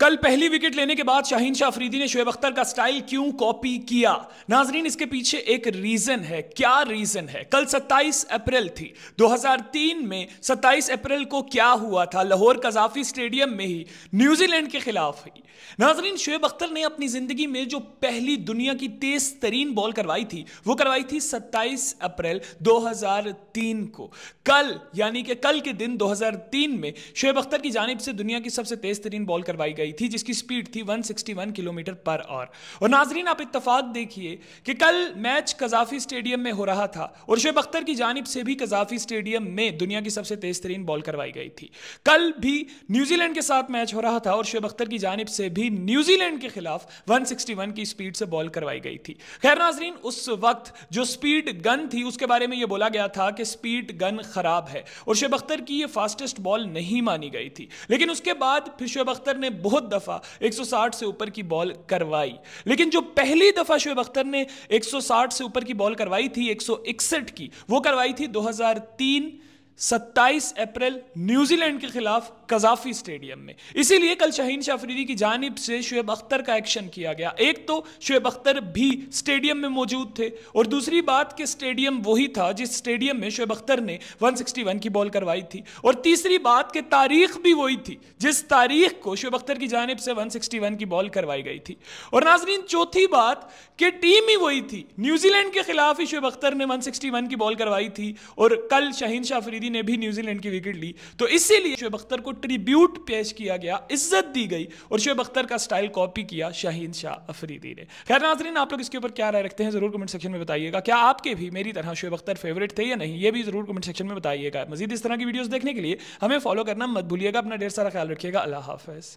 कल पहली विकेट लेने के बाद शाहीन शाह अफरीदी ने शोएब अख्तर का स्टाइल क्यों कॉपी किया नाजरीन इसके पीछे एक रीजन है क्या रीजन है कल 27 अप्रैल थी 2003 में 27 अप्रैल को क्या हुआ था लाहौर कजाफी स्टेडियम में ही न्यूजीलैंड के खिलाफ हुई नाजरीन शुएब अख्तर ने अपनी जिंदगी में जो पहली दुनिया की तेज तरीन बॉल करवाई थी वो करवाई थी सत्ताईस अप्रैल दो को कल यानी कि कल के दिन दो में शुएब अख्तर की जानब से दुनिया की सबसे तेज तरीन बॉल करवाई पाई गई थी जिसकी स्पीड थी 161 किलोमीटर पर आवर और नाजरीन आप इतफाक देखिए कि कल मैच कजाफी स्टेडियम में हो रहा था और शेब अख्तर की जानब से भी कजाफी स्टेडियम में दुनिया की सबसे तेज तरीन बॉल करवाई गई थी कल भी न्यूजीलैंड के साथ मैच हो रहा था और शेब अख्तर की जानब से भी न्यूजीलैंड के खिलाफ वन की स्पीड से बॉल करवाई गई थी खैर नाजरीन उस वक्त जो स्पीड गन थी उसके बारे में यह बोला गया था कि स्पीड गन खराब है और शेब अख्तर की यह फास्टेस्ट बॉल नहीं मानी गई थी लेकिन उसके बाद फिर शेब अख्तर ने बहुत दफ़ा 160 से ऊपर की बॉल करवाई लेकिन जो पहली दफ़ा शुएब अख्तर ने 160 से ऊपर की बॉल करवाई थी 161 की वो करवाई थी 2003 27 अप्रैल न्यूजीलैंड के खिलाफ कजाफी स्टेडियम में इसीलिए कल शहीन शाफरीदी की जानब से शुएब अख्तर का एक्शन किया गया एक तो शुएब अख्तर भी स्टेडियम में मौजूद थे और दूसरी बात कि स्टेडियम वही था जिस स्टेडियम में शुएब अख्तर ने 161 की बॉल करवाई थी और तीसरी बात कि तारीख भी वही थी जिस तारीख को शुएब अख्तर की जानब से वन की बॉल करवाई गई थी और नाजरीन चौथी बात कि टीम ही वही थी न्यूजीलैंड के खिलाफ ही शुएब अख्तर ने वन की बॉल करवाई थी और कल शहीन शाफरीदी ने भी न्यूजीलैंड की विकेट ली तो इसीलिए शुएब अख्तर को ट्रिब्यूट पेश किया गया इज्जत दी गई और शुएब अख्तर का स्टाइल कॉपी किया शाहीन शाह अफरीदी ने खैर नाजरीन आप लोग इसके ऊपर क्या राय रखते हैं जरूर कमेंट सेक्शन में बताइएगा क्या आपके भी मेरी तरह शुएब अख्तर फेवरेट थे या नहीं ये भी जरूर कमेंट सेक्शन में बताइएगा मजीद इस तरह की वीडियोज देखने के लिए हमें फॉलो करना मत भूलिएगा अपना ढेर सारा ख्याल रखिएगा अल्लाह हाफिज़